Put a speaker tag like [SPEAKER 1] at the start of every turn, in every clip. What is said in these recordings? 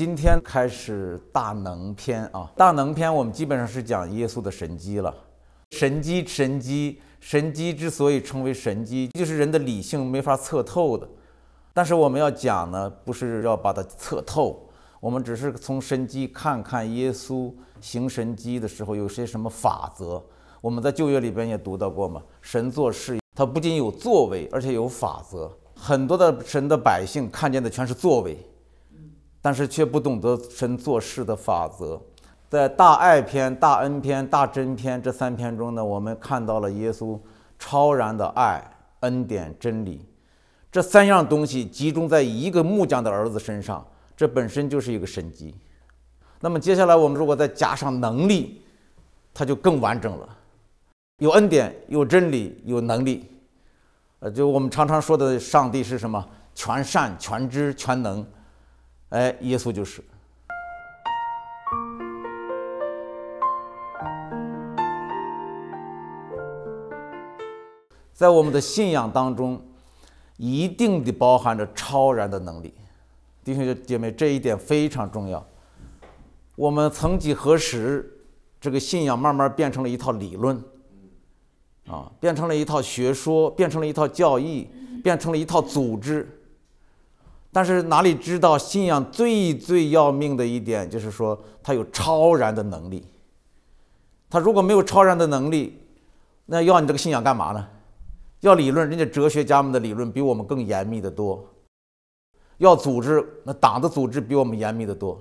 [SPEAKER 1] 今天开始大能篇啊，大能篇我们基本上是讲耶稣的神迹了。神迹，神迹，神迹之所以称为神迹，就是人的理性没法测透的。但是我们要讲呢，不是要把它测透，我们只是从神迹看看耶稣行神迹的时候有些什么法则。我们在旧约里边也读到过嘛，神做事，他不仅有作为，而且有法则。很多的神的百姓看见的全是作为。但是却不懂得神做事的法则，在大爱篇、大恩篇、大真篇这三篇中呢，我们看到了耶稣超然的爱、恩典、真理，这三样东西集中在一个木匠的儿子身上，这本身就是一个神迹。那么接下来我们如果再加上能力，它就更完整了，有恩典、有真理、有能力，呃，就我们常常说的，上帝是什么？全善、全知、全能。哎，耶稣就是，在我们的信仰当中，一定的包含着超然的能力，弟兄姐妹，这一点非常重要。我们曾几何时，这个信仰慢慢变成了一套理论，啊，变成了一套学说，变成了一套教义，变成了一套组织。但是哪里知道，信仰最最要命的一点就是说，他有超然的能力。他如果没有超然的能力，那要你这个信仰干嘛呢？要理论，人家哲学家们的理论比我们更严密的多；要组织，那党的组织比我们严密的多；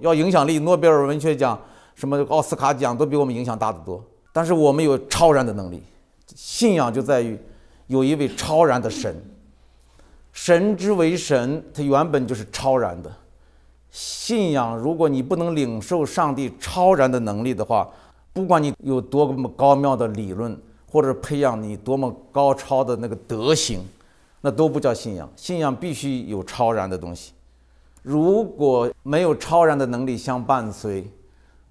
[SPEAKER 1] 要影响力，诺贝尔文学奖、什么奥斯卡奖都比我们影响大得多。但是我们有超然的能力，信仰就在于有一位超然的神。神之为神，它原本就是超然的信仰。如果你不能领受上帝超然的能力的话，不管你有多么高妙的理论，或者培养你多么高超的那个德行，那都不叫信仰。信仰必须有超然的东西。如果没有超然的能力相伴随，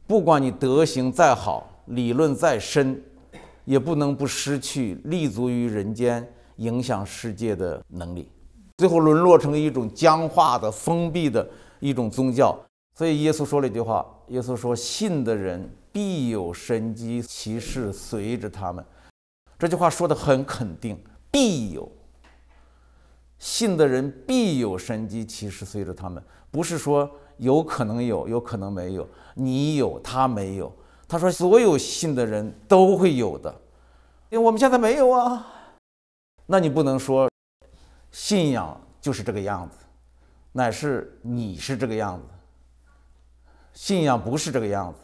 [SPEAKER 1] 不管你德行再好，理论再深，也不能不失去立足于人间、影响世界的能力。最后沦落成一种僵化的、封闭的一种宗教。所以耶稣说了一句话：“耶稣说，信的人必有神机骑士随着他们。”这句话说的很肯定，必有。信的人必有神机骑士随着他们，不是说有可能有，有可能没有，你有他没有。他说，所有信的人都会有的。因为我们现在没有啊，那你不能说。信仰就是这个样子，乃是你是这个样子。信仰不是这个样子，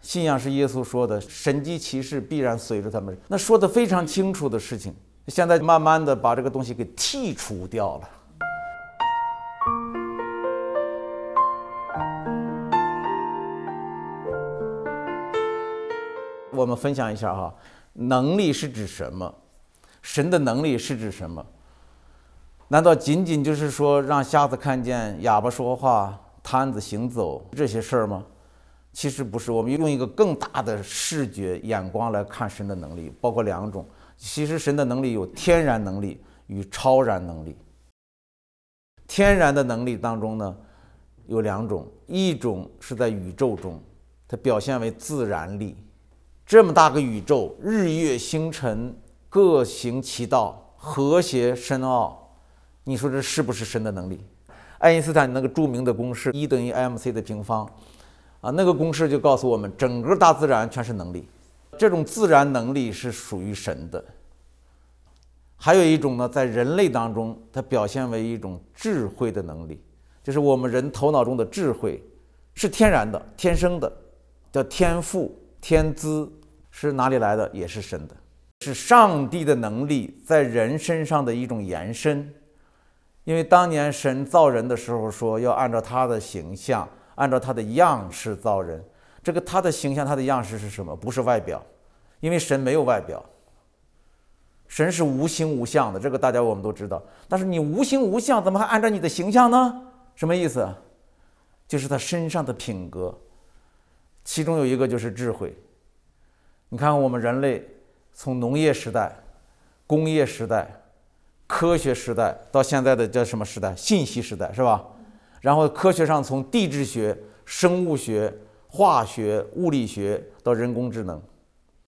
[SPEAKER 1] 信仰是耶稣说的“神机骑士必然随着他们”，那说的非常清楚的事情，现在慢慢的把这个东西给剔除掉了。我们分享一下哈，能力是指什么？神的能力是指什么？难道仅仅就是说让瞎子看见、哑巴说话、瘫子行走这些事儿吗？其实不是，我们用一个更大的视觉眼光来看神的能力，包括两种。其实神的能力有天然能力与超然能力。天然的能力当中呢，有两种，一种是在宇宙中，它表现为自然力。这么大个宇宙，日月星辰各行其道，和谐深奥。你说这是不是神的能力？爱因斯坦那个著名的公式 E 等于 M C 的平方，啊，那个公式就告诉我们，整个大自然全是能力，这种自然能力是属于神的。还有一种呢，在人类当中，它表现为一种智慧的能力，就是我们人头脑中的智慧，是天然的、天生的，叫天赋、天资，是哪里来的？也是神的，是上帝的能力在人身上的一种延伸。因为当年神造人的时候说要按照他的形象，按照他的样式造人。这个他的形象、他的样式是什么？不是外表，因为神没有外表，神是无形无相的。这个大家我们都知道。但是你无形无相，怎么还按照你的形象呢？什么意思？就是他身上的品格，其中有一个就是智慧。你看看我们人类，从农业时代、工业时代。科学时代到现在的叫什么时代？信息时代是吧？然后科学上从地质学、生物学、化学、物理学到人工智能，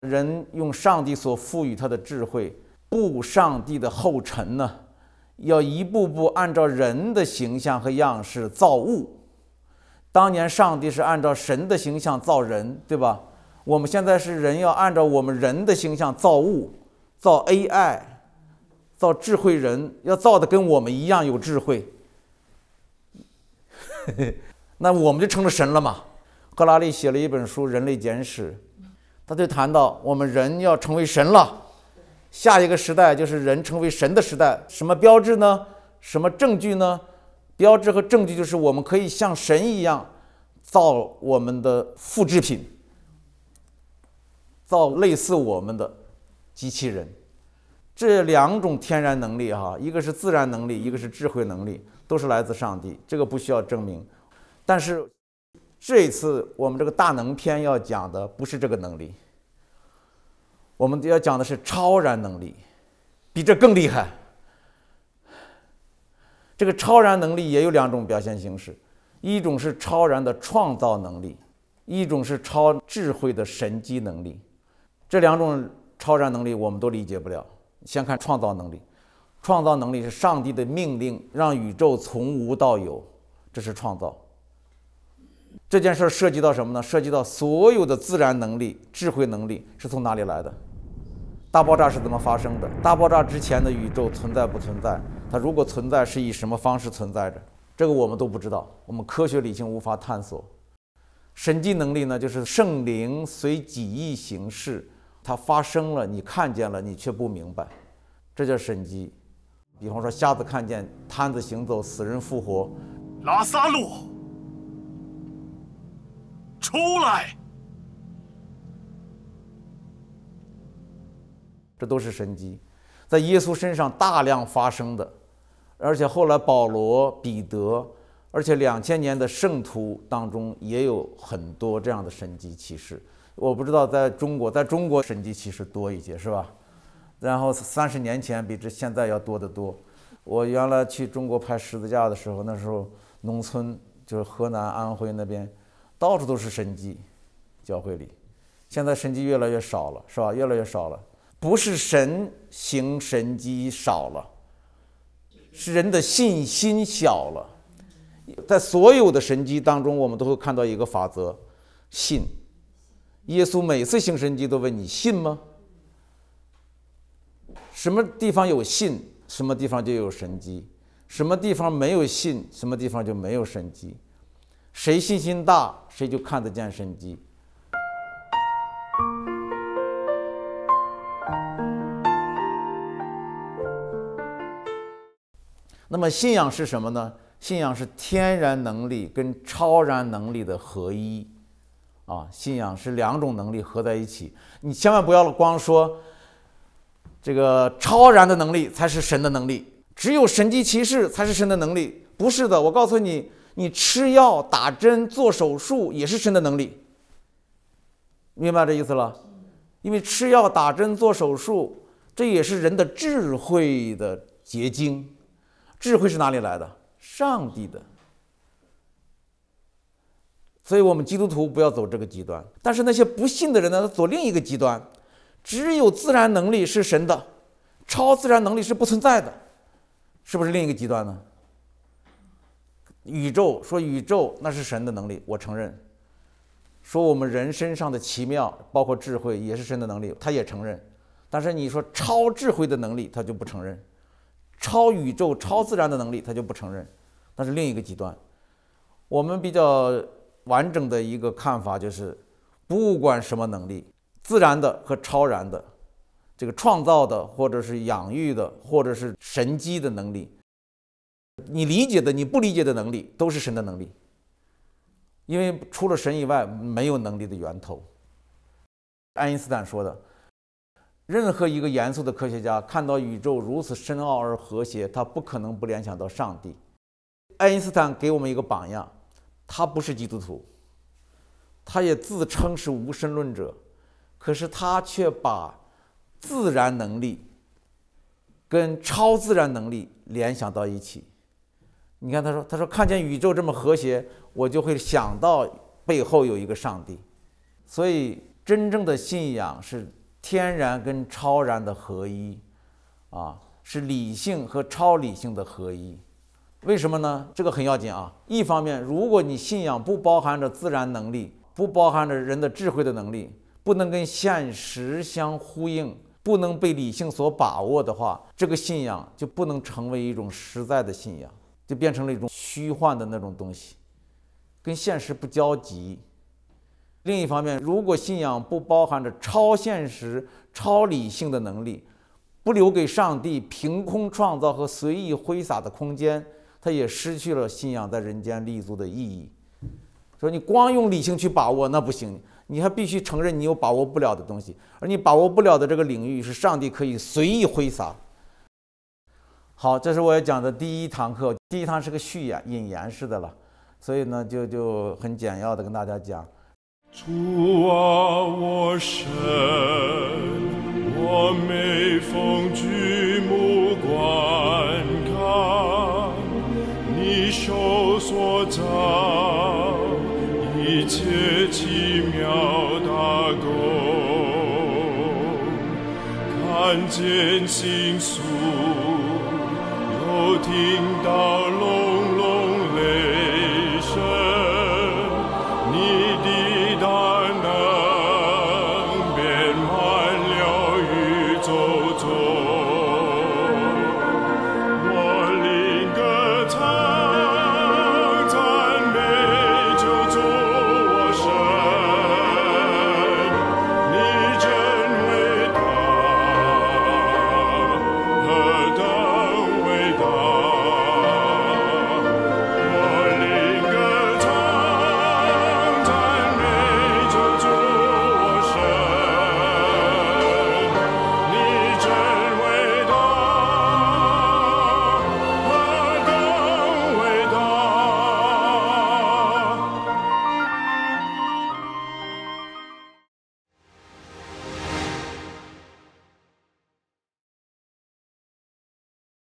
[SPEAKER 1] 人用上帝所赋予他的智慧，步上帝的后尘呢，要一步步按照人的形象和样式造物。当年上帝是按照神的形象造人，对吧？我们现在是人要按照我们人的形象造物，造 AI。造智慧人，要造的跟我们一样有智慧，那我们就成了神了嘛。赫拉利写了一本书《人类简史》，他就谈到我们人要成为神了，下一个时代就是人成为神的时代。什么标志呢？什么证据呢？标志和证据就是我们可以像神一样造我们的复制品，造类似我们的机器人。这两种天然能力，哈，一个是自然能力，一个是智慧能力，都是来自上帝，这个不需要证明。但是，这一次我们这个大能篇要讲的不是这个能力，我们要讲的是超然能力，比这更厉害。这个超然能力也有两种表现形式，一种是超然的创造能力，一种是超智慧的神机能力。这两种超然能力我们都理解不了。先看创造能力，创造能力是上帝的命令，让宇宙从无到有，这是创造。这件事儿涉及到什么呢？涉及到所有的自然能力、智慧能力是从哪里来的？大爆炸是怎么发生的？大爆炸之前的宇宙存在不存在？它如果存在，是以什么方式存在着？这个我们都不知道，我们科学理性无法探索。神迹能力呢？就是圣灵随己意行事。它发生了，你看见了，你却不明白，这叫神迹。比方说，瞎子看见摊子行走，死人复活，拉萨路出来，这都是神迹，在耶稣身上大量发生的，而且后来保罗、彼得，而且两千年的圣徒当中也有很多这样的神迹其实我不知道，在中国，在中国神机其实多一些，是吧？然后三十年前比这现在要多得多。我原来去中国拍十字架的时候，那时候农村就是河南、安徽那边，到处都是神机，教会里。现在神机越来越少了，是吧？越来越少了。不是神行神迹少了，是人的信心小了。在所有的神迹当中，我们都会看到一个法则：信。耶稣每次行神迹都问你信吗？什么地方有信，什么地方就有神迹；什么地方没有信，什么地方就没有神迹。谁信心大，谁就看得见神迹。那么信仰是什么呢？信仰是天然能力跟超然能力的合一。啊，信仰是两种能力合在一起，你千万不要光说这个超然的能力才是神的能力，只有神机骑士才是神的能力，不是的，我告诉你，你吃药、打针、做手术也是神的能力，明白这意思了？因为吃药、打针、做手术，这也是人的智慧的结晶，智慧是哪里来的？上帝的。所以，我们基督徒不要走这个极端。但是那些不信的人呢？他走另一个极端，只有自然能力是神的，超自然能力是不存在的，是不是另一个极端呢？宇宙说宇宙那是神的能力，我承认；说我们人身上的奇妙，包括智慧，也是神的能力，他也承认。但是你说超智慧的能力，他就不承认；超宇宙、超自然的能力，他就不承认。那是另一个极端。我们比较。完整的一个看法就是，不管什么能力，自然的和超然的，这个创造的或者是养育的或者是神机的能力，你理解的你不理解的能力都是神的能力，因为除了神以外没有能力的源头。爱因斯坦说的，任何一个严肃的科学家看到宇宙如此深奥而和谐，他不可能不联想到上帝。爱因斯坦给我们一个榜样。他不是基督徒，他也自称是无神论者，可是他却把自然能力跟超自然能力联想到一起。你看，他说：“他说看见宇宙这么和谐，我就会想到背后有一个上帝。”所以，真正的信仰是天然跟超然的合一，啊，是理性和超理性的合一。为什么呢？这个很要紧啊！一方面，如果你信仰不包含着自然能力，不包含着人的智慧的能力，不能跟现实相呼应，不能被理性所把握的话，这个信仰就不能成为一种实在的信仰，就变成了一种虚幻的那种东西，跟现实不交集。另一方面，如果信仰不包含着超现实、超理性的能力，不留给上帝凭空创造和随意挥洒的空间，他也失去了信仰在人间立足的意义。说你光用理性去把握那不行，你还必须承认你有把握不了的东西，而你把握不了的这个领域是上帝可以随意挥洒。好，这是我要讲的第一堂课，第一堂是个序言，引言式的了，所以呢就就很简要的跟大家讲。主啊，我我手所造一切奇妙大工，看见星宿，又听到。